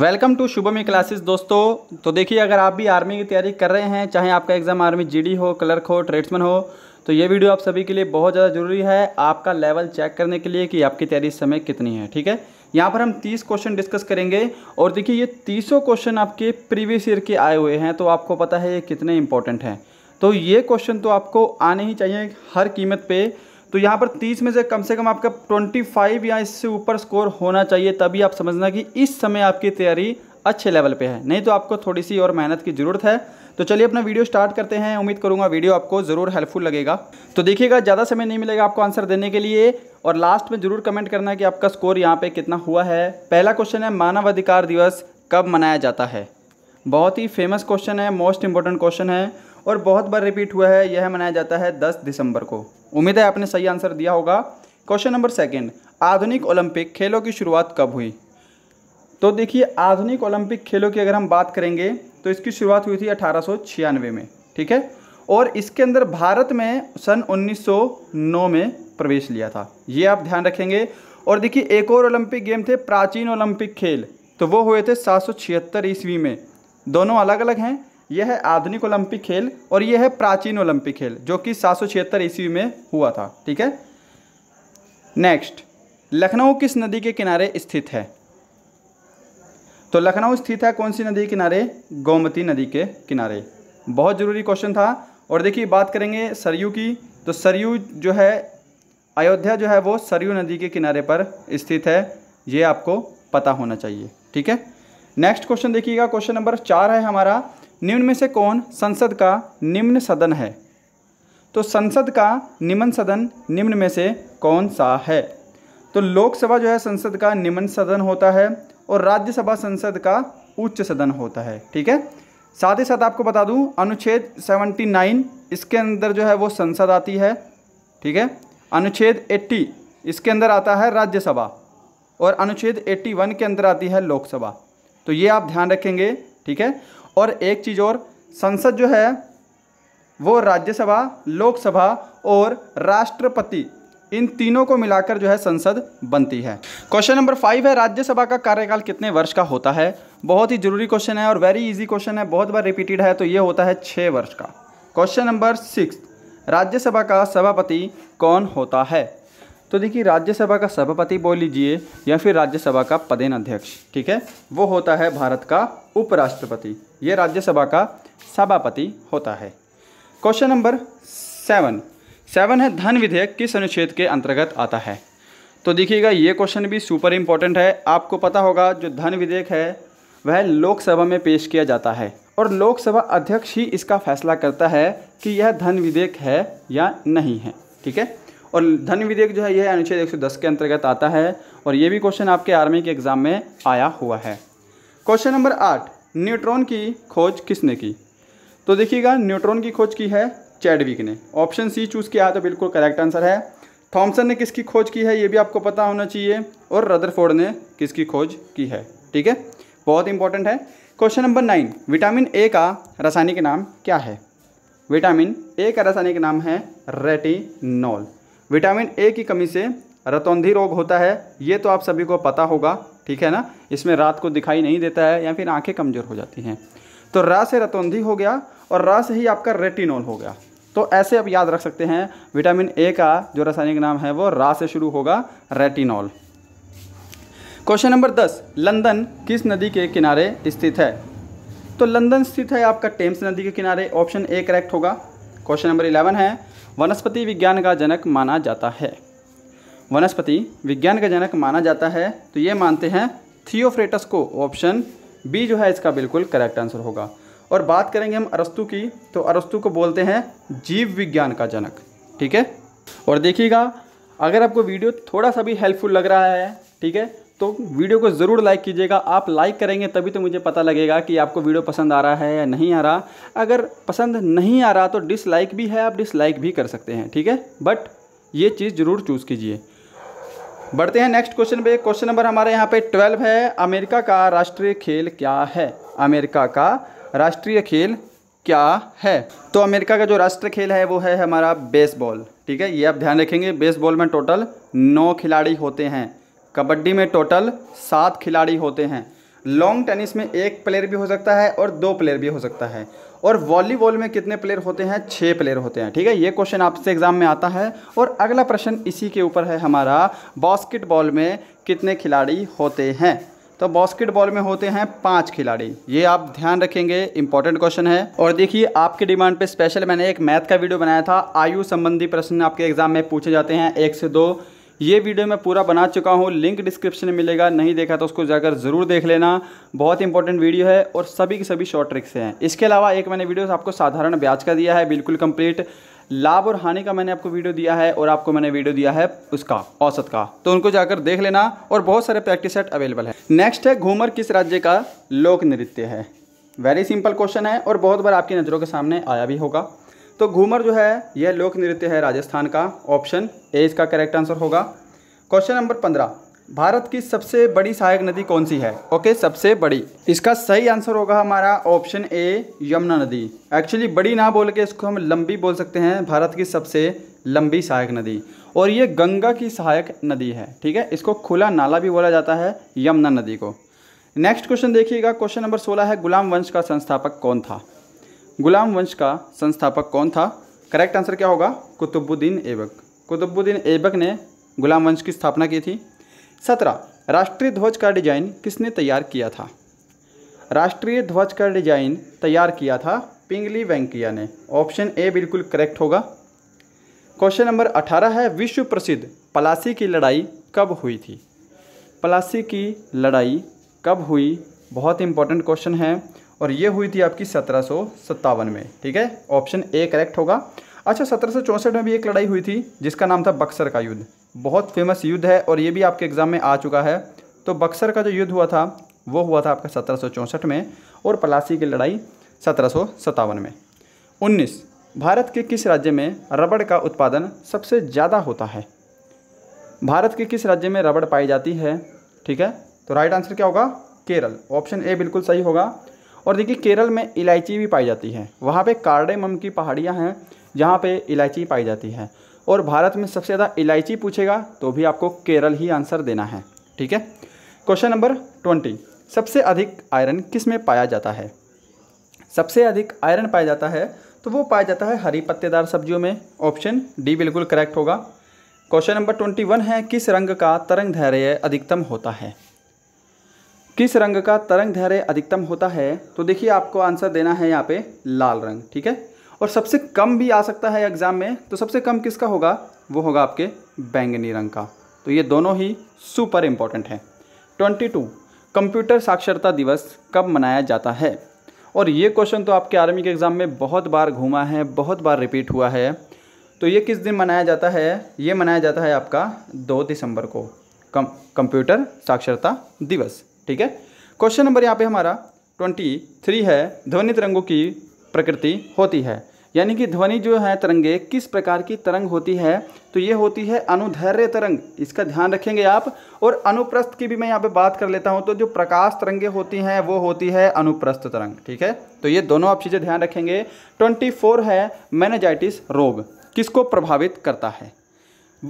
welcome to Shubham e classes दोस्तों तो देखिए अगर आप भी आर्मी की तैयारी कर रहे हैं चाहे आपका एग्ज़ाम आर्मी जीडी हो क्लर्क हो ट्रेड्समैन हो तो ये वीडियो आप सभी के लिए बहुत ज़्यादा ज़रूरी है आपका लेवल चेक करने के लिए कि आपकी तैयारी समय कितनी है ठीक है यहाँ पर हम 30 क्वेश्चन डिस्कस करेंगे और देखिए ये तीसों क्वेश्चन आपके प्रीवियस ईयर के आए हुए हैं तो आपको पता है ये कितने इंपॉर्टेंट हैं तो ये क्वेश्चन तो आपको आने ही चाहिए हर कीमत पर तो यहाँ पर तीस में से कम से कम आपका ट्वेंटी फाइव या इससे ऊपर स्कोर होना चाहिए तभी आप समझना कि इस समय आपकी तैयारी अच्छे लेवल पे है नहीं तो आपको थोड़ी सी और मेहनत की ज़रूरत है तो चलिए अपना वीडियो स्टार्ट करते हैं उम्मीद करूँगा वीडियो आपको ज़रूर हेल्पफुल लगेगा तो देखिएगा ज़्यादा समय नहीं मिलेगा आपको आंसर देने के लिए और लास्ट में ज़रूर कमेंट करना कि आपका स्कोर यहाँ पर कितना हुआ है पहला क्वेश्चन है मानवाधिकार दिवस कब मनाया जाता है बहुत ही फेमस क्वेश्चन है मोस्ट इंपॉर्टेंट क्वेश्चन है और बहुत बार रिपीट हुआ है यह मनाया जाता है दस दिसंबर को उम्मीद है आपने सही आंसर दिया होगा क्वेश्चन नंबर सेकेंड आधुनिक ओलंपिक खेलों की शुरुआत कब हुई तो देखिए आधुनिक ओलंपिक खेलों की अगर हम बात करेंगे तो इसकी शुरुआत हुई थी अठारह में ठीक है और इसके अंदर भारत में सन 1909 में प्रवेश लिया था ये आप ध्यान रखेंगे और देखिए एक और ओलंपिक गेम थे प्राचीन ओलंपिक खेल तो वो हुए थे सात ईस्वी में दोनों अलग अलग हैं यह है आधुनिक ओलंपिक खेल और यह है प्राचीन ओलंपिक खेल जो कि सात सौ छिहत्तर ईस्वी में हुआ था ठीक है नेक्स्ट लखनऊ किस नदी के किनारे स्थित है तो लखनऊ स्थित है कौन सी नदी के किनारे गोमती नदी के किनारे बहुत ज़रूरी क्वेश्चन था और देखिए बात करेंगे सरयू की तो सरयू जो है अयोध्या जो है वो सरयू नदी के किनारे पर स्थित है ये आपको पता होना चाहिए ठीक है नेक्स्ट क्वेश्चन देखिएगा क्वेश्चन नंबर चार है हमारा निम्न में से कौन संसद का निम्न सदन है तो संसद का निम्न सदन निम्न में से कौन सा है तो लोकसभा जो है संसद का निम्न सदन होता है और राज्यसभा संसद का उच्च सदन होता है ठीक है साथ ही साथ आपको बता दूं अनुच्छेद 79 इसके अंदर जो है वो संसद आती है ठीक है अनुच्छेद 80 इसके अंदर आता है राज्यसभा और अनुच्छेद 81 के अंदर आती है लोकसभा तो ये आप ध्यान रखेंगे ठीक है और एक चीज़ और संसद जो है वो राज्यसभा लोकसभा और राष्ट्रपति इन तीनों को मिलाकर जो है संसद बनती है क्वेश्चन नंबर फाइव है राज्यसभा का कार्यकाल कितने वर्ष का होता है बहुत ही जरूरी क्वेश्चन है और वेरी इजी क्वेश्चन है बहुत बार रिपीटेड है तो ये होता है छः वर्ष का क्वेश्चन नंबर सिक्स राज्यसभा का सभापति कौन होता है तो देखिए राज्यसभा का सभापति बोल लीजिए या फिर राज्यसभा का पदेन अध्यक्ष ठीक है वो होता है भारत का उपराष्ट्रपति ये राज्यसभा का सभापति होता है क्वेश्चन नंबर सेवन सेवन है धन विधेयक किस अनुच्छेद के अंतर्गत आता है तो देखिएगा ये क्वेश्चन भी सुपर इम्पोर्टेंट है आपको पता होगा जो धन विधेयक है वह लोकसभा में पेश किया जाता है और लोकसभा अध्यक्ष ही इसका फैसला करता है कि यह धन विधेयक है या नहीं है ठीक है और धन विधेयक जो है यह अनुच्छेद 110 के अंतर्गत आता है और ये भी क्वेश्चन आपके आर्मी के एग्जाम में आया हुआ है क्वेश्चन नंबर आठ न्यूट्रॉन की खोज किसने की तो देखिएगा न्यूट्रॉन की खोज की है चैडविक ने ऑप्शन सी चूज़ किया है तो बिल्कुल करेक्ट आंसर है थॉमसन ने किसकी खोज की है ये भी आपको पता होना चाहिए और रदरफोर्ड ने किसकी खोज की है ठीक है बहुत इंपॉर्टेंट है question number nine vitamin A का रासायनिक नाम क्या है विटामिन ए का रासायनिक नाम है रेटिनॉल विटामिन ए की कमी से रतौंधी रोग होता है ये तो आप सभी को पता होगा ठीक है ना इसमें रात को दिखाई नहीं देता है या फिर आंखें कमज़ोर हो जाती हैं तो रा से रतौंधी हो गया और रा से ही आपका रेटिनॉल हो गया तो ऐसे आप याद रख सकते हैं विटामिन ए का जो रासायनिक नाम है वो रा से शुरू होगा रेटिनॉल क्वेश्चन नंबर दस लंदन किस नदी के किनारे स्थित है तो लंदन स्थित है आपका टेम्स नदी के किनारे ऑप्शन ए करेक्ट होगा क्वेश्चन नंबर इलेवन है वनस्पति विज्ञान का जनक माना जाता है वनस्पति विज्ञान का जनक माना जाता है तो ये मानते हैं थियोफ्रेटस को ऑप्शन बी जो है इसका बिल्कुल करेक्ट आंसर होगा और बात करेंगे हम अरस्तु की तो अरस्तु को बोलते हैं जीव विज्ञान का जनक ठीक है और देखिएगा अगर आपको वीडियो थोड़ा सा भी हेल्पफुल लग रहा है ठीक है तो वीडियो को ज़रूर लाइक कीजिएगा आप लाइक करेंगे तभी तो मुझे पता लगेगा कि आपको वीडियो पसंद आ रहा है या नहीं आ रहा अगर पसंद नहीं आ रहा तो डिसलाइक भी है आप डिसलाइक भी कर सकते हैं ठीक है बट ये चीज़ ज़रूर चूज़ कीजिए बढ़ते हैं नेक्स्ट क्वेश्चन पे क्वेश्चन नंबर हमारे यहाँ पे ट्वेल्व है अमेरिका का राष्ट्रीय खेल क्या है अमेरिका का राष्ट्रीय खेल क्या है तो अमेरिका का जो राष्ट्रीय खेल है वो है हमारा बेसबॉल ठीक है ये आप ध्यान रखेंगे बेसबॉल में टोटल नौ खिलाड़ी होते हैं कबड्डी में टोटल सात खिलाड़ी होते हैं लॉन्ग टेनिस में एक प्लेयर भी हो सकता है और दो प्लेयर भी हो सकता है और वॉलीबॉल में कितने प्लेयर होते हैं छः प्लेयर होते हैं ठीक है ये क्वेश्चन आपसे एग्जाम में आता है और अगला प्रश्न इसी के ऊपर है हमारा बास्केटबॉल में कितने खिलाड़ी होते हैं तो बास्केटबॉल में होते हैं पांच खिलाड़ी ये आप ध्यान रखेंगे इंपॉर्टेंट क्वेश्चन है और देखिए आपके डिमांड पे स्पेशल मैंने एक मैथ का वीडियो बनाया था आयु संबंधी प्रश्न आपके एग्जाम में पूछे जाते हैं एक से दो ये वीडियो मैं पूरा बना चुका हूँ लिंक डिस्क्रिप्शन में मिलेगा नहीं देखा तो उसको जाकर ज़रूर देख लेना बहुत इंपॉर्टेंट वीडियो है और सभी की सभी शॉर्ट ट्रिक्स हैं इसके अलावा एक मैंने वीडियो आपको साधारण ब्याज का दिया है बिल्कुल कंप्लीट लाभ और हानि का मैंने आपको वीडियो दिया है और आपको मैंने वीडियो दिया है उसका औसत का तो उनको जाकर देख लेना और बहुत सारे प्रैक्टिस सेट अवेलेबल है नेक्स्ट है घूमर किस राज्य का लोक नृत्य है वेरी सिंपल क्वेश्चन है और बहुत बार आपकी नज़रों के सामने आया भी होगा तो घूमर जो है यह लोक नृत्य है राजस्थान का ऑप्शन ए इसका करेक्ट आंसर होगा क्वेश्चन नंबर पंद्रह भारत की सबसे बड़ी सहायक नदी कौन सी है ओके सबसे बड़ी इसका सही आंसर होगा हमारा ऑप्शन ए यमुना नदी एक्चुअली बड़ी ना बोल के इसको हम लंबी बोल सकते हैं भारत की सबसे लंबी सहायक नदी और ये गंगा की सहायक नदी है ठीक है इसको खुला नाला भी बोला जाता है यमुना नदी को नेक्स्ट क्वेश्चन देखिएगा क्वेश्चन नंबर सोलह है गुलाम वंश का संस्थापक कौन था गुलाम वंश का संस्थापक कौन था करेक्ट आंसर क्या होगा कुतुबुद्दीन ऐबक कुतुबुद्दीन ऐबक ने गुलाम वंश की स्थापना की थी सत्रह राष्ट्रीय ध्वज का डिजाइन किसने तैयार किया था राष्ट्रीय ध्वज का डिजाइन तैयार किया था पिंगली वेंकैया ने ऑप्शन ए बिल्कुल करेक्ट होगा क्वेश्चन नंबर अठारह है विश्व प्रसिद्ध पलासी की लड़ाई कब हुई थी पलासी की लड़ाई कब हुई बहुत इंपॉर्टेंट क्वेश्चन है और ये हुई थी आपकी सत्रह में ठीक है ऑप्शन ए करेक्ट होगा अच्छा सत्रह में भी एक लड़ाई हुई थी जिसका नाम था बक्सर का युद्ध बहुत फेमस युद्ध है और ये भी आपके एग्ज़ाम में आ चुका है तो बक्सर का जो युद्ध हुआ था वो हुआ था आपका सत्रह में और पलासी की लड़ाई सत्रह में उन्नीस भारत के किस राज्य में रबड़ का उत्पादन सबसे ज़्यादा होता है भारत के किस राज्य में रबड़ पाई जाती है ठीक है तो राइट आंसर क्या होगा केरल ऑप्शन ए बिल्कुल सही होगा और देखिए केरल में इलायची भी पाई जाती है वहाँ पे कार्डेमम की पहाड़ियाँ हैं जहाँ पे इलायची पाई जाती है और भारत में सबसे ज़्यादा इलायची पूछेगा तो भी आपको केरल ही आंसर देना है ठीक है क्वेश्चन नंबर ट्वेंटी सबसे अधिक आयरन किस में पाया जाता है सबसे अधिक आयरन पाया जाता है तो वो पाया जाता है हरी पत्तेदार सब्जियों में ऑप्शन डी बिल्कुल करेक्ट होगा क्वेश्चन नंबर ट्वेंटी वन है किस रंग का तरंग धैर्य अधिकतम होता है किस रंग का तरंग धैर्य अधिकतम होता है तो देखिए आपको आंसर देना है यहाँ पे लाल रंग ठीक है और सबसे कम भी आ सकता है एग्ज़ाम में तो सबसे कम किसका होगा वो होगा आपके बैंगनी रंग का तो ये दोनों ही सुपर इम्पॉर्टेंट हैं ट्वेंटी टू कंप्यूटर साक्षरता दिवस कब मनाया जाता है और ये क्वेश्चन तो आपके आर्मी के एग्ज़ाम में बहुत बार घूमा है बहुत बार रिपीट हुआ है तो ये किस दिन मनाया जाता है ये मनाया जाता है आपका दो दिसंबर को कम कंप्यूटर साक्षरता दिवस ठीक है क्वेश्चन नंबर यहाँ पे हमारा ट्वेंटी थ्री है ध्वनि तरंगों की प्रकृति होती है यानी कि ध्वनि जो है तरंगे किस प्रकार की तरंग होती है तो ये होती है अनुधैर्य तरंग इसका ध्यान रखेंगे आप और अनुप्रस्थ की भी मैं यहाँ पे बात कर लेता हूँ तो जो प्रकाश तरंगे होती हैं वो होती है अनुप्रस्थ तरंग ठीक है तो ये दोनों आप चीज़ें ध्यान रखेंगे ट्वेंटी फोर है मैनेजाइटिस रोग किसको प्रभावित करता है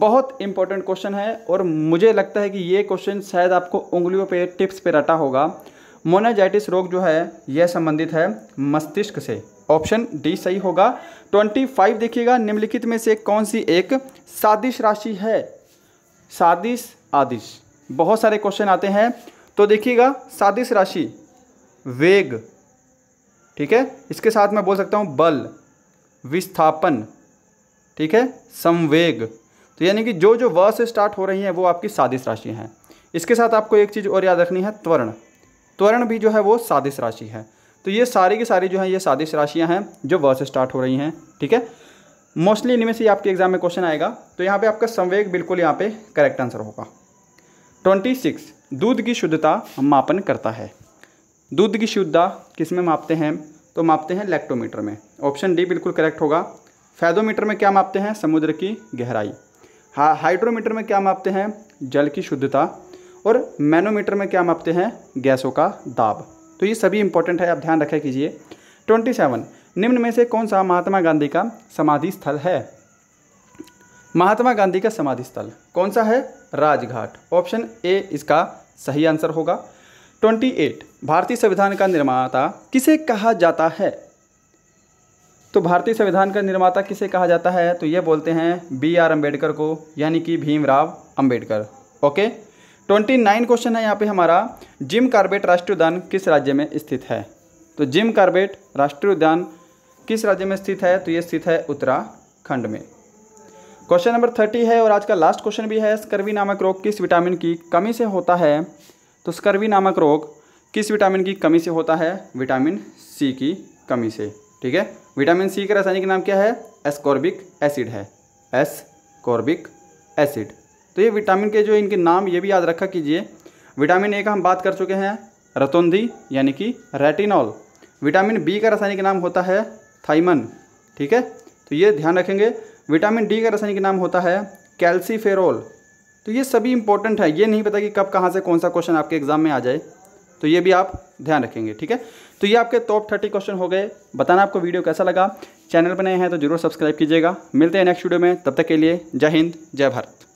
बहुत इंपॉर्टेंट क्वेश्चन है और मुझे लगता है कि ये क्वेश्चन शायद आपको उंगलियों पे टिप्स पे रटा होगा मोनाजाइटिस रोग जो है यह संबंधित है मस्तिष्क से ऑप्शन डी सही होगा ट्वेंटी फाइव देखिएगा निम्नलिखित में से कौन सी एक सादिश राशि है सादिश आदिश बहुत सारे क्वेश्चन आते हैं तो देखिएगा सादिश राशि वेग ठीक है इसके साथ मैं बोल सकता हूँ बल विस्थापन ठीक है संवेग तो यानी कि जो जो व से स्टार्ट हो रही हैं वो आपकी सादिश राशि हैं इसके साथ आपको एक चीज़ और याद रखनी है त्वरण त्वरण भी जो है वो सादिश राशि है तो ये सारी की सारी जो है ये सादिश राशियाँ हैं जो व से स्टार्ट हो रही हैं ठीक है मोस्टली इनमें से आपके एग्जाम में क्वेश्चन आएगा तो यहाँ पर आपका संवेग बिल्कुल यहाँ पर करेक्ट आंसर होगा ट्वेंटी सिक्स दूध की शुद्धता मापन करता है दूध की शुद्धता किस में मापते हैं तो मापते हैं लैक्टोमीटर में ऑप्शन डी बिल्कुल करेक्ट होगा फैदोमीटर में क्या मापते हैं समुद्र की गहराई हा हाइड्रोमीटर में क्या मापते हैं जल की शुद्धता और मैनोमीटर में क्या मापते हैं गैसों का दाब तो ये सभी इंपॉर्टेंट है आप ध्यान रखा कीजिए ट्वेंटी सेवन निम्न में से कौन सा महात्मा गांधी का समाधि स्थल है महात्मा गांधी का समाधि स्थल कौन सा है राजघाट ऑप्शन ए इसका सही आंसर होगा ट्वेंटी एट भारतीय संविधान का निर्माता किसे कहा जाता है तो भारतीय संविधान का निर्माता किसे कहा जाता है तो ये बोलते हैं बी आर अम्बेडकर को यानी कि Bhimrao Ambedkar okay twenty nine question है यहाँ पे हमारा जिम कार्बेट राष्ट्रीय उद्यान किस राज्य में स्थित है तो जिम कार्बेट राष्ट्रीय उद्यान किस राज्य में स्थित है तो ये स्थित है उत्तराखंड में क्वेश्चन नंबर थर्टी है और आज का लास्ट क्वेश्चन भी है स्कर्वी नामक रोग किस विटामिन की कमी से होता है तो स्कर्वी नामक रोग किस विटामिन की कमी से होता है विटामिन सी की कमी से ठीक है विटामिन सी का रासायनिक नाम क्या है एस्कॉर्बिक एसिड है एस्कॉर्बिक एसिड तो ये विटामिन के जो इनके नाम ये भी याद रखा कीजिए विटामिन ए का हम बात कर चुके हैं रतौंधी यानी कि रेटिनॉल विटामिन बी का रासायनिक नाम होता है थाइमन ठीक है तो ये ध्यान रखेंगे विटामिन डी का रासायनिक नाम होता है कैल्सीफेरोल तो ये सभी इंपॉर्टेंट है ये नहीं पता कि कब कहाँ से कौन सा क्वेश्चन आपके एग्जाम में आ जाए तो ये भी आप ध्यान रखेंगे ठीक है तो ये आपके टॉप थर्टी क्वेश्चन हो गए बताना आपको वीडियो कैसा लगा चैनल पर नए हैं तो जरूर सब्सक्राइब कीजिएगा मिलते हैं नेक्स्ट वीडियो में तब तक के लिए जय हिंद जय भारत